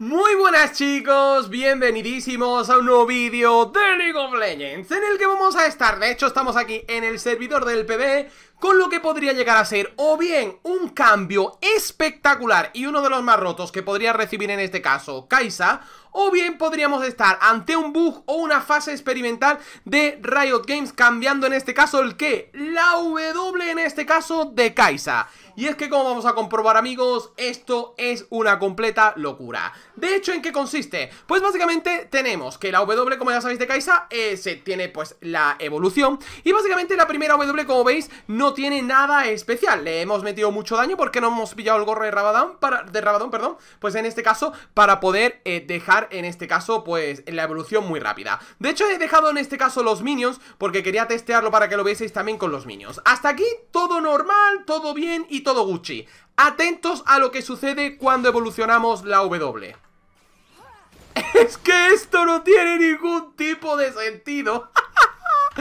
Muy buenas chicos, bienvenidísimos a un nuevo vídeo de League of Legends En el que vamos a estar, de hecho estamos aquí en el servidor del PB Con lo que podría llegar a ser o bien un cambio espectacular Y uno de los más rotos que podría recibir en este caso Kaisa o bien podríamos estar ante un bug o una fase experimental de Riot Games cambiando en este caso el que, la W en este caso de Kaisa. Y es que como vamos a comprobar amigos, esto es una completa locura. De hecho, ¿en qué consiste? Pues básicamente tenemos que la W, como ya sabéis de Kaisa, eh, se tiene pues la evolución Y básicamente la primera W, como veis, no tiene nada especial Le hemos metido mucho daño porque no hemos pillado el gorro de Rabadón, para, de Rabadón perdón, Pues en este caso, para poder eh, dejar, en este caso, pues la evolución muy rápida De hecho, he dejado en este caso los minions porque quería testearlo para que lo vieseis también con los minions Hasta aquí, todo normal, todo bien y todo Gucci Atentos a lo que sucede cuando evolucionamos la W Es que esto no tiene ningún tipo de sentido.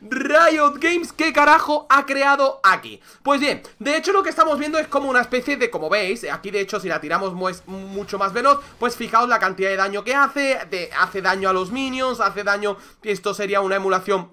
Riot Games, ¿qué carajo ha creado aquí? Pues bien, de hecho lo que estamos viendo es como una especie de, como veis, aquí de hecho si la tiramos mucho más veloz Pues fijaos la cantidad de daño que hace, de, hace daño a los minions, hace daño, esto sería una emulación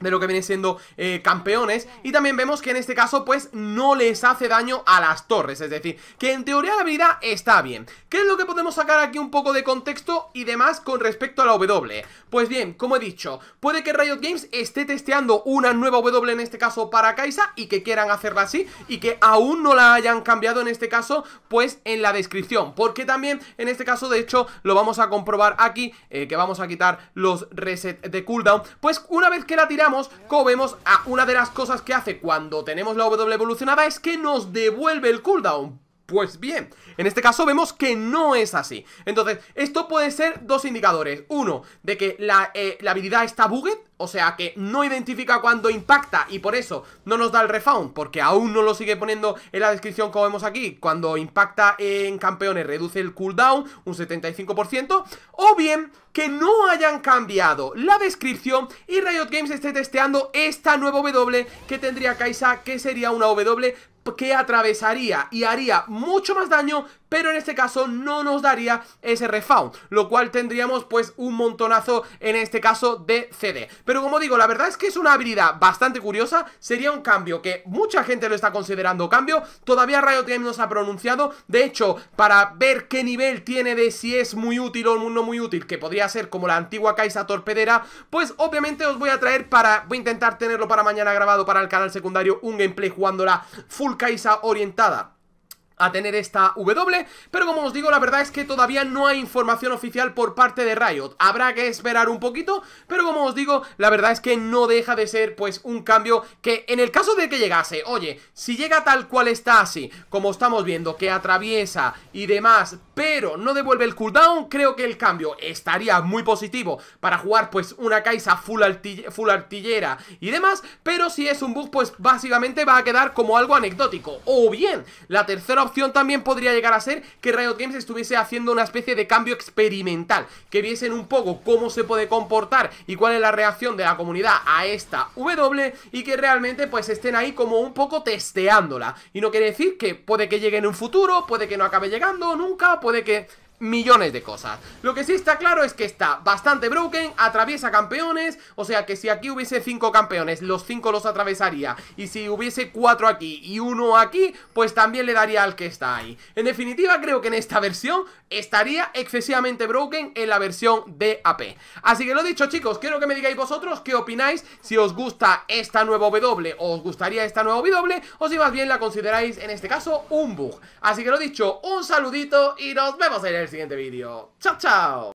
de lo que viene siendo eh, campeones y también vemos que en este caso pues no les hace daño a las torres, es decir, que en teoría la habilidad está bien. ¿Qué es lo que podemos sacar aquí un poco de contexto y demás con respecto a la W? Pues bien, como he dicho, puede que Riot Games esté testeando una nueva W en este caso para Kaisa y que quieran hacerla así y que aún no la hayan cambiado en este caso pues en la descripción, porque también en este caso de hecho lo vamos a comprobar aquí, eh, que vamos a quitar los reset de cooldown, pues una vez que la tiramos como vemos, a una de las cosas que hace cuando tenemos la W evolucionada es que nos devuelve el cooldown. Pues bien, en este caso vemos que no es así Entonces, esto puede ser dos indicadores Uno, de que la, eh, la habilidad está bugged o sea que no identifica cuando impacta y por eso no nos da el refound, porque aún no lo sigue poniendo en la descripción como vemos aquí. Cuando impacta en campeones reduce el cooldown un 75%, o bien que no hayan cambiado la descripción y Riot Games esté testeando esta nueva W que tendría Kaisa, que sería una W que atravesaría y haría mucho más daño, pero en este caso no nos daría ese refound, lo cual tendríamos pues un montonazo en este caso de CD. Pero como digo, la verdad es que es una habilidad bastante curiosa. Sería un cambio que mucha gente lo está considerando cambio. Todavía Rayo Games nos ha pronunciado. De hecho, para ver qué nivel tiene de si es muy útil o no muy útil, que podría ser como la antigua Kaisa Torpedera, pues obviamente os voy a traer para... Voy a intentar tenerlo para mañana grabado para el canal secundario un gameplay jugándola full Kaisa orientada a tener esta W, pero como os digo, la verdad es que todavía no hay información oficial por parte de Riot. Habrá que esperar un poquito, pero como os digo, la verdad es que no deja de ser pues un cambio que en el caso de que llegase, oye, si llega tal cual está así, como estamos viendo, que atraviesa y demás, pero no devuelve el cooldown, creo que el cambio estaría muy positivo para jugar pues una Kaisa full, artillera y demás, pero si es un bug pues básicamente va a quedar como algo anecdótico. O bien, la tercera opción también podría llegar a ser que Riot Games estuviese haciendo una especie de cambio experimental, que viesen un poco cómo se puede comportar y cuál es la reacción de la comunidad a esta W y que realmente pues estén ahí como un poco testeándola. Y no quiere decir que puede que llegue en un futuro, puede que no acabe llegando nunca, puede que millones de cosas. Lo que sí está claro es que está bastante broken, atraviesa campeones, o sea que si aquí hubiese 5 campeones, los 5 los atravesaría, y si hubiese 4 aquí y uno aquí, pues también le daría al que está ahí. En definitiva, creo que en esta versión estaría excesivamente broken en la versión de AP. Así que lo dicho chicos, quiero que me digáis vosotros qué opináis, si os gusta esta nueva W o os gustaría esta nueva W, o si más bien la consideráis en este caso un bug. Así que lo dicho, un saludito y nos vemos en el siguiente vídeo. ¡Chao, chao!